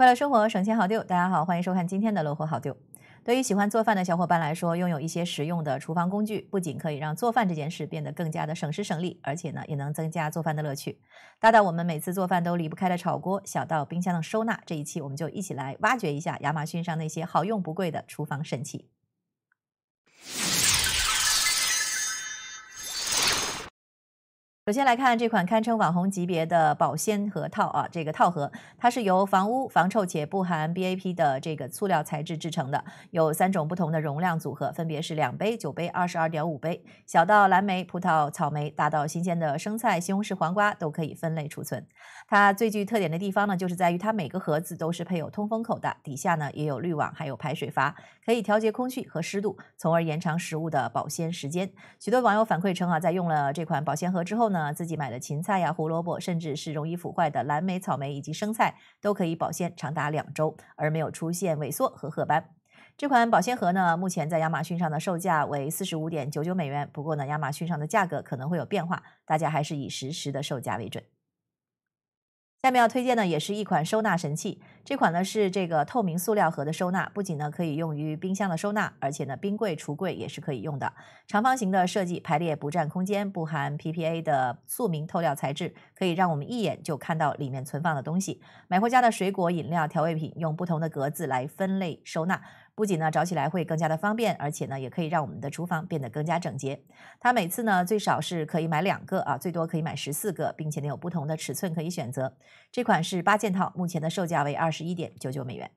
快乐生活，省钱好丢。大家好，欢迎收看今天的《乐活好丢》。对于喜欢做饭的小伙伴来说，拥有一些实用的厨房工具，不仅可以让做饭这件事变得更加的省时省力，而且呢，也能增加做饭的乐趣。大到我们每次做饭都离不开的炒锅，小到冰箱的收纳，这一期我们就一起来挖掘一下亚马逊上那些好用不贵的厨房神器。首先来看这款堪称网红级别的保鲜盒套啊，这个套盒，它是由防污、防臭且不含 B A P 的这个塑料材质制成的，有三种不同的容量组合，分别是两杯、九杯、二十二点五杯。小到蓝莓、葡萄、草莓，大到新鲜的生菜、西红柿、黄瓜，都可以分类储存。它最具特点的地方呢，就是在于它每个盒子都是配有通风口的，底下呢也有滤网，还有排水阀，可以调节空气和湿度，从而延长食物的保鲜时间。许多网友反馈称啊，在用了这款保鲜盒之后呢。啊，自己买的芹菜呀、胡萝卜，甚至是容易腐坏的蓝莓、草莓以及生菜，都可以保鲜长达两周，而没有出现萎缩和褐斑。这款保鲜盒呢，目前在亚马逊上的售价为四十五点九九美元，不过呢，亚马逊上的价格可能会有变化，大家还是以实时的售价为准。下面要推荐的也是一款收纳神器，这款呢是这个透明塑料盒的收纳，不仅呢可以用于冰箱的收纳，而且呢冰柜、橱柜也是可以用的。长方形的设计排列不占空间，不含 P P A 的塑明透料材质，可以让我们一眼就看到里面存放的东西。买回家的水果、饮料、调味品，用不同的格子来分类收纳。不仅呢找起来会更加的方便，而且呢也可以让我们的厨房变得更加整洁。它每次呢最少是可以买两个啊，最多可以买十四个，并且呢有不同的尺寸可以选择。这款是八件套，目前的售价为二十一点九九美元。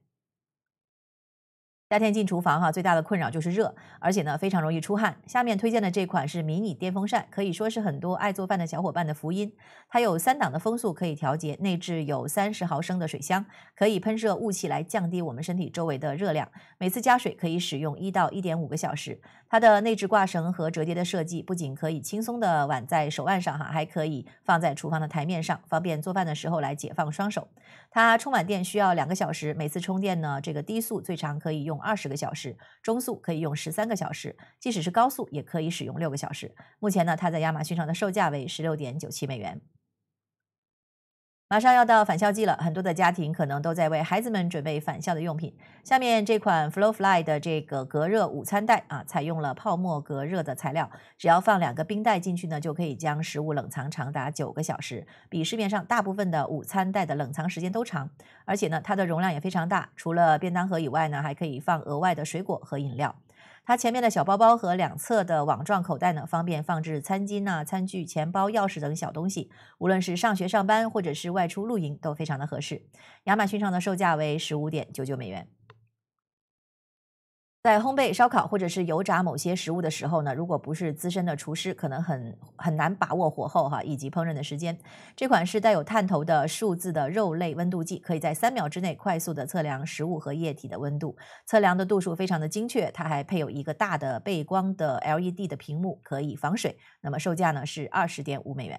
夏天进厨房哈，最大的困扰就是热，而且呢非常容易出汗。下面推荐的这款是迷你电风扇，可以说是很多爱做饭的小伙伴的福音。它有三档的风速可以调节，内置有三十毫升的水箱，可以喷射雾气来降低我们身体周围的热量。每次加水可以使用一到一点五个小时。它的内置挂绳和折叠的设计，不仅可以轻松的挽在手腕上哈，还可以放在厨房的台面上，方便做饭的时候来解放双手。它充满电需要两个小时，每次充电呢，这个低速最长可以用二十个小时，中速可以用十三个小时，即使是高速也可以使用六个小时。目前呢，它在亚马逊上的售价为十六点九七美元。马上要到返校季了，很多的家庭可能都在为孩子们准备返校的用品。下面这款 Flowfly 的这个隔热午餐袋啊，采用了泡沫隔热的材料，只要放两个冰袋进去呢，就可以将食物冷藏长达九个小时，比市面上大部分的午餐袋的冷藏时间都长。而且呢，它的容量也非常大，除了便当盒以外呢，还可以放额外的水果和饮料。它前面的小包包和两侧的网状口袋呢，方便放置餐巾呐、餐具、钱包、钥匙等小东西。无论是上学、上班，或者是外出露营，都非常的合适。亚马逊上的售价为十五点九九美元。在烘焙、烧烤或者是油炸某些食物的时候呢，如果不是资深的厨师，可能很很难把握火候哈以及烹饪的时间。这款是带有探头的数字的肉类温度计，可以在三秒之内快速的测量食物和液体的温度，测量的度数非常的精确。它还配有一个大的背光的 LED 的屏幕，可以防水。那么售价呢是二十点五美元。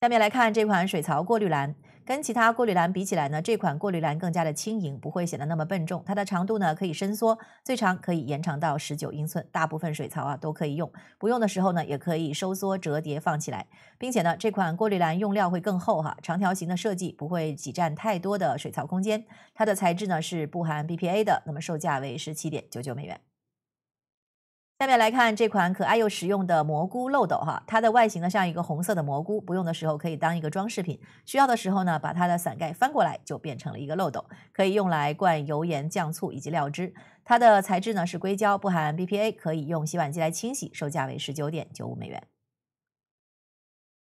下面来看这款水槽过滤篮，跟其他过滤篮比起来呢，这款过滤篮更加的轻盈，不会显得那么笨重。它的长度呢可以伸缩，最长可以延长到十九英寸，大部分水槽啊都可以用。不用的时候呢，也可以收缩折叠放起来，并且呢，这款过滤篮用料会更厚哈，长条形的设计不会挤占太多的水槽空间。它的材质呢是不含 BPA 的，那么售价为十七点九九美元。下面来看这款可爱又实用的蘑菇漏斗哈，它的外形呢像一个红色的蘑菇，不用的时候可以当一个装饰品，需要的时候呢把它的伞盖翻过来就变成了一个漏斗，可以用来灌油盐酱醋以及料汁。它的材质呢是硅胶，不含 BPA，可以用洗碗机来清洗，售价为十九点九五美元。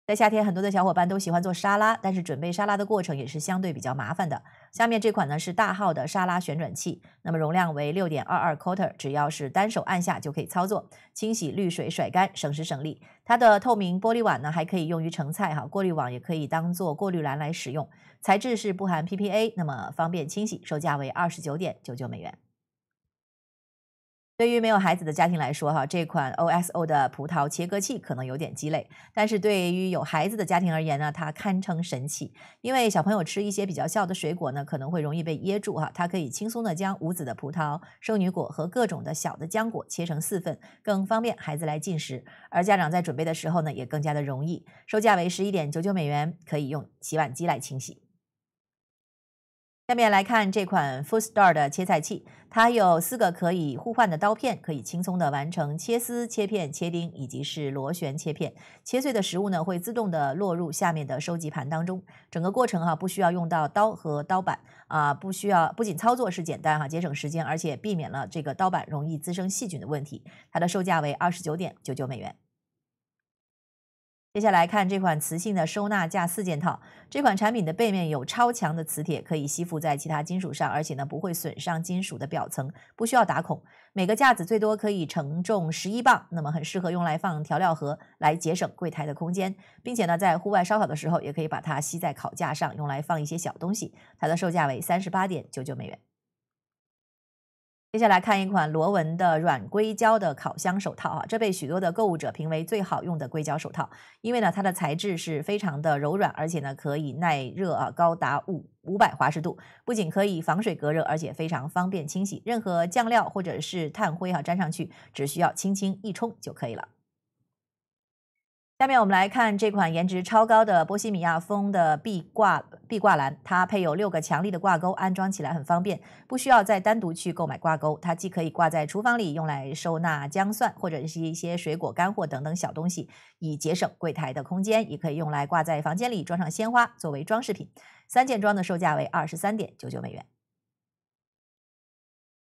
在夏天，很多的小伙伴都喜欢做沙拉，但是准备沙拉的过程也是相对比较麻烦的。下面这款呢是大号的沙拉旋转器，那么容量为六点二二 quart，只要是单手按下就可以操作，清洗滤水甩干，省时省力。它的透明玻璃碗呢，还可以用于盛菜哈，过滤网也可以当做过滤篮来使用，材质是不含 PPA，那么方便清洗，售价为二十九点九九美元。对于没有孩子的家庭来说，哈，这款 O S O 的葡萄切割器可能有点鸡肋；但是对于有孩子的家庭而言呢，它堪称神器。因为小朋友吃一些比较小的水果呢，可能会容易被噎住，哈，它可以轻松的将无籽的葡萄、圣女果和各种的小的浆果切成四份，更方便孩子来进食。而家长在准备的时候呢，也更加的容易。售价为十一点九九美元，可以用洗碗机来清洗。下面来看这款 Full Star 的切菜器，它有四个可以互换的刀片，可以轻松的完成切丝、切片、切丁以及是螺旋切片。切碎的食物呢，会自动的落入下面的收集盘当中。整个过程哈，不需要用到刀和刀板啊，不需要，不仅操作是简单哈，节省时间，而且避免了这个刀板容易滋生细菌的问题。它的售价为二十九点九九美元。接下来看这款磁性的收纳架四件套。这款产品的背面有超强的磁铁，可以吸附在其他金属上，而且呢不会损伤金属的表层，不需要打孔。每个架子最多可以承重十一磅，那么很适合用来放调料盒，来节省柜台的空间，并且呢在户外烧烤的时候，也可以把它吸在烤架上，用来放一些小东西。它的售价为三十八点九九美元。接下来看一款螺纹的软硅胶的烤箱手套啊，这被许多的购物者评为最好用的硅胶手套，因为呢它的材质是非常的柔软，而且呢可以耐热啊，高达五五百华氏度，不仅可以防水隔热，而且非常方便清洗，任何酱料或者是碳灰啊粘上去，只需要轻轻一冲就可以了。下面我们来看这款颜值超高的波西米亚风的壁挂壁挂篮，它配有六个强力的挂钩，安装起来很方便，不需要再单独去购买挂钩。它既可以挂在厨房里用来收纳姜蒜或者是一些水果干货等等小东西，以节省柜台的空间，也可以用来挂在房间里装上鲜花作为装饰品。三件装的售价为二十三点九九美元。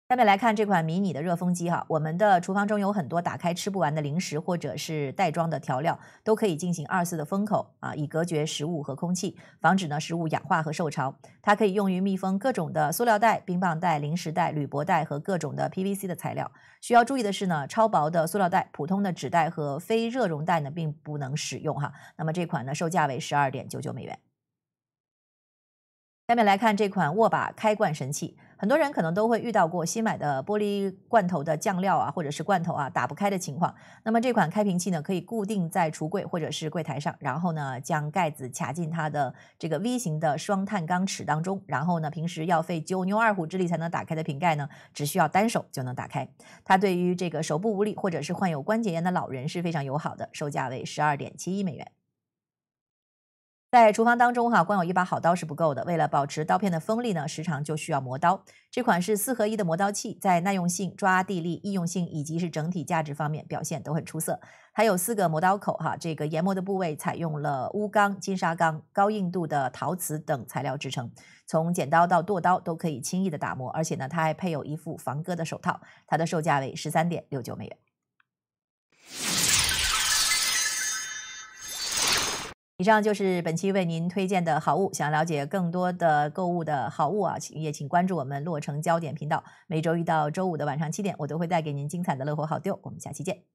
下面来看这款迷你的热风机哈，我们的厨房中有很多打开吃不完的零食或者是袋装的调料，都可以进行二次的封口啊，以隔绝食物和空气，防止呢食物氧化和受潮。它可以用于密封各种的塑料袋、冰棒袋、零食袋、铝箔袋和各种的 PVC 的材料。需要注意的是呢，超薄的塑料袋、普通的纸袋和非热熔袋呢，并不能使用哈。那么这款呢，售价为十二点九九美元。下面来看这款握把开罐神器。很多人可能都会遇到过新买的玻璃罐头的酱料啊，或者是罐头啊打不开的情况。那么这款开瓶器呢，可以固定在橱柜或者是柜台上，然后呢将盖子卡进它的这个 V 型的双碳钢齿当中，然后呢平时要费九牛二虎之力才能打开的瓶盖呢，只需要单手就能打开。它对于这个手部无力或者是患有关节炎的老人是非常友好的，售价为十二点七一美元。在厨房当中，哈，光有一把好刀是不够的。为了保持刀片的锋利呢，时常就需要磨刀。这款是四合一的磨刀器，在耐用性、抓地力、易用性以及是整体价值方面表现都很出色。还有四个磨刀口，哈，这个研磨的部位采用了钨钢、金沙钢、高硬度的陶瓷等材料制成，从剪刀到剁刀都可以轻易的打磨。而且呢，它还配有一副防割的手套。它的售价为十三点六九美元。以上就是本期为您推荐的好物。想了解更多的购物的好物啊，也请关注我们洛城焦点频道。每周一到周五的晚上七点，我都会带给您精彩的乐活好丢。我们下期见。